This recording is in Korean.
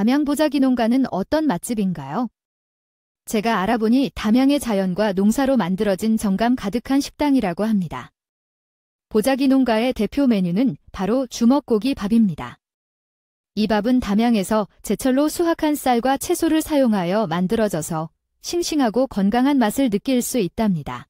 담양보자기 농가는 어떤 맛집인가요? 제가 알아보니 담양의 자연과 농사로 만들어진 정감 가득한 식당이라고 합니다. 보자기 농가의 대표 메뉴는 바로 주먹고기 밥입니다. 이 밥은 담양에서 제철로 수확한 쌀과 채소를 사용하여 만들어져서 싱싱하고 건강한 맛을 느낄 수 있답니다.